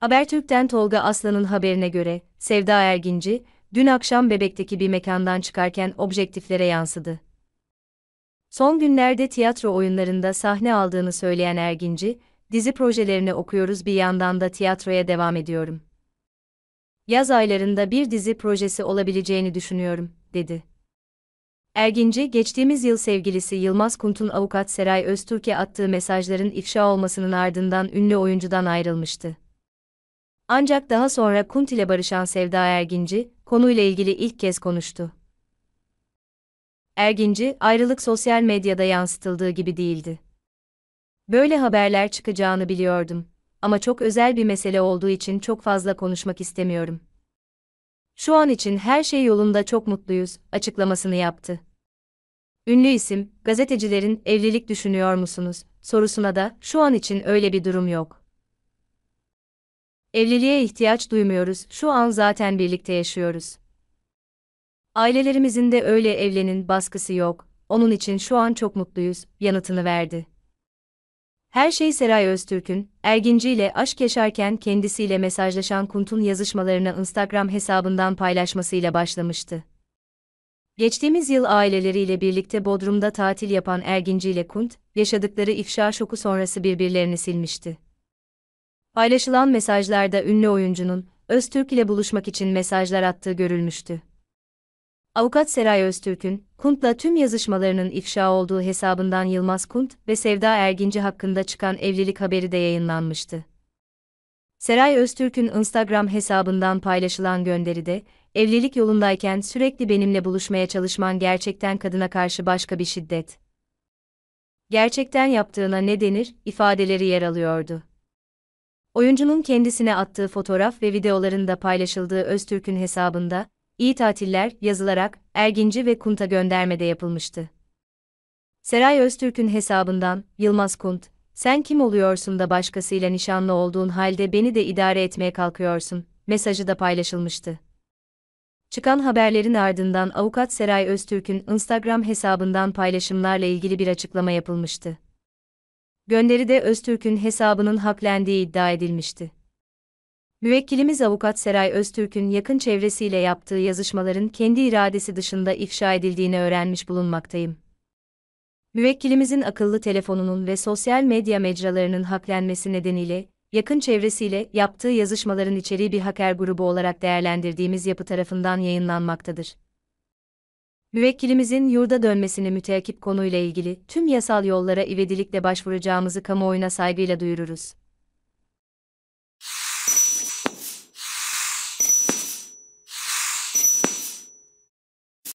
Habertürk'ten Tolga Aslan'ın haberine göre, Sevda Erginci, dün akşam Bebek'teki bir mekandan çıkarken objektiflere yansıdı. Son günlerde tiyatro oyunlarında sahne aldığını söyleyen Erginci, dizi projelerini okuyoruz bir yandan da tiyatroya devam ediyorum. Yaz aylarında bir dizi projesi olabileceğini düşünüyorum, dedi. Erginci, geçtiğimiz yıl sevgilisi Yılmaz Kunt'un avukat Seray Öztürk'e attığı mesajların ifşa olmasının ardından ünlü oyuncudan ayrılmıştı. Ancak daha sonra Kunt ile barışan Sevda Erginci, konuyla ilgili ilk kez konuştu. Erginci, ayrılık sosyal medyada yansıtıldığı gibi değildi. Böyle haberler çıkacağını biliyordum ama çok özel bir mesele olduğu için çok fazla konuşmak istemiyorum. Şu an için her şey yolunda çok mutluyuz, açıklamasını yaptı. Ünlü isim, gazetecilerin evlilik düşünüyor musunuz sorusuna da şu an için öyle bir durum yok. Evliliğe ihtiyaç duymuyoruz. Şu an zaten birlikte yaşıyoruz. Ailelerimizin de öyle evlenin baskısı yok. Onun için şu an çok mutluyuz." yanıtını verdi. Her şey Seray Öztürk'ün, Erginci ile aşk yaşarken kendisiyle mesajlaşan Kunt'un yazışmalarını Instagram hesabından paylaşmasıyla başlamıştı. Geçtiğimiz yıl aileleriyle birlikte Bodrum'da tatil yapan Erginci ile Kunt, yaşadıkları ifşa şoku sonrası birbirlerini silmişti. Paylaşılan mesajlarda ünlü oyuncunun, Öztürk ile buluşmak için mesajlar attığı görülmüştü. Avukat Seray Öztürk'ün, Kunt'la tüm yazışmalarının ifşa olduğu hesabından Yılmaz Kunt ve Sevda Erginci hakkında çıkan evlilik haberi de yayınlanmıştı. Seray Öztürk'ün Instagram hesabından paylaşılan gönderide, evlilik yolundayken sürekli benimle buluşmaya çalışman gerçekten kadına karşı başka bir şiddet. Gerçekten yaptığına ne denir, ifadeleri yer alıyordu. Oyuncunun kendisine attığı fotoğraf ve videolarında paylaşıldığı Öztürk'ün hesabında, iyi tatiller yazılarak Erginci ve Kunt'a göndermede yapılmıştı. Seray Öztürk'ün hesabından, Yılmaz Kunt, sen kim oluyorsun da başkasıyla nişanlı olduğun halde beni de idare etmeye kalkıyorsun, mesajı da paylaşılmıştı. Çıkan haberlerin ardından avukat Seray Öztürk'ün Instagram hesabından paylaşımlarla ilgili bir açıklama yapılmıştı gönderide Öztürk'ün hesabının haklendiği iddia edilmişti. Müvekkilimiz avukat Seray Öztürk'ün yakın çevresiyle yaptığı yazışmaların kendi iradesi dışında ifşa edildiğini öğrenmiş bulunmaktayım. Müvekkilimizin akıllı telefonunun ve sosyal medya mecralarının haklenmesi nedeniyle, yakın çevresiyle yaptığı yazışmaların içeriği bir hacker grubu olarak değerlendirdiğimiz yapı tarafından yayınlanmaktadır. Müvekkilimizin yurda dönmesini müteakip konuyla ilgili tüm yasal yollara ivedilikle başvuracağımızı kamuoyuna saygıyla duyururuz.